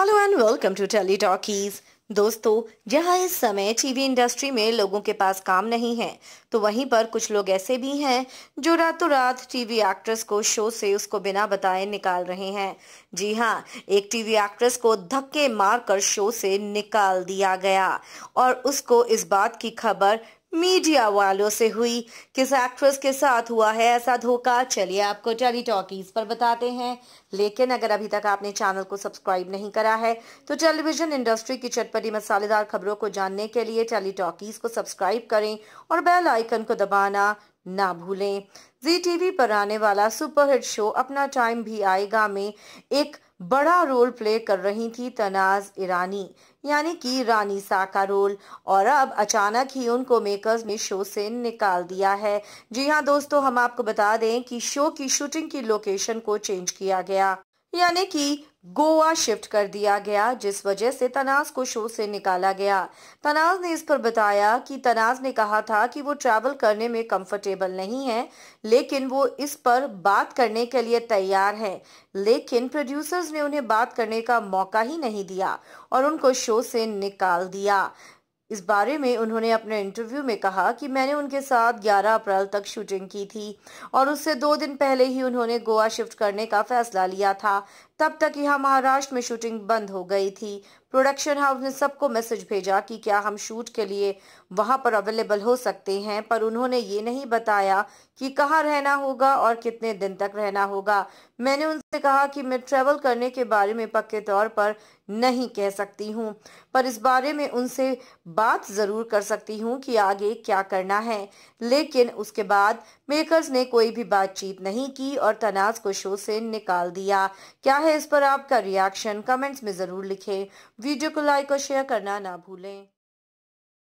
hello and welcome to Tele Talkies दोस्तों जहां इस समय टीवी इंडस्ट्री में लोगों के पास काम नहीं है तो वहीं पर कुछ लोग ऐसे भी हैं जो रातों रात टीवी एक्ट्रेस को शो से उसको बिना बताए निकाल रहे हैं जी हां एक टीवी एक्ट्रेस को धक्के मारकर शो से निकाल दिया गया और उसको इस बात की खबर मीडिया वालों से हुई किस एक्ट्रेस के साथ हुआ है ऐसा धोखा चलिए आपको टेली टॉकीज पर बताते हैं लेकिन अगर अभी तक आपने चैनल को सब्सक्राइब नहीं करा है तो टेलीविजन इंडस्ट्री की चटपटी मसालेदार खबरों को जानने के लिए टेली टॉकीज को सब्सक्राइब करें और बेल आइकन को दबाना ना भूलें जी टीवी पर आने वाला सुपरहिट शो अपना टाइम भी आएगा में एक बड़ा रोल प्ले कर रही थी तनाज ईरानी यानी कि रानी सा का रोल और अब अचानक ही उनको मेकर्स ने शो से निकाल दिया है जी हाँ दोस्तों हम आपको बता दें कि शो की शूटिंग की लोकेशन को चेंज किया गया यानी कि गोवा शिफ्ट कर दिया गया जिस वजह से तनाज को शो से निकाला गया तनाज ने इस पर बताया कि तनाज ने कहा था कि वो ट्रैवल करने में कंफर्टेबल नहीं है लेकिन वो इस पर बात करने के लिए तैयार है लेकिन प्रोड्यूसर्स ने उन्हें बात करने का मौका ही नहीं दिया और उनको शो से निकाल दिया इस बारे में उन्होंने अपने इंटरव्यू में कहा कि मैंने उनके साथ 11 अप्रैल तक शूटिंग की थी और उससे दो दिन पहले ही उन्होंने गोवा शिफ्ट करने का फैसला लिया था तब तक यहाँ महाराष्ट्र में शूटिंग बंद हो गई थी प्रोडक्शन हाउस ने सबको मैसेज भेजा कि क्या हम शूट के लिए वहाँ पर अवेलेबल हो सकते हैं पर उन्होंने ये नहीं बताया कि कहाँ रहना होगा और कितने दिन तक रहना होगा मैंने उनसे कहा कि मैं ट्रेवल करने के बारे में पक्के तौर पर नहीं कह सकती हूँ पर इस बारे में उनसे बात ज़रूर कर सकती हूँ कि आगे क्या करना है लेकिन उसके बाद मेकर्स ने कोई भी बातचीत नहीं की और तनाज को शो से निकाल दिया क्या है है इस पर आपका रिएक्शन कमेंट्स में ज़रूर लिखें वीडियो को लाइक और शेयर करना ना भूलें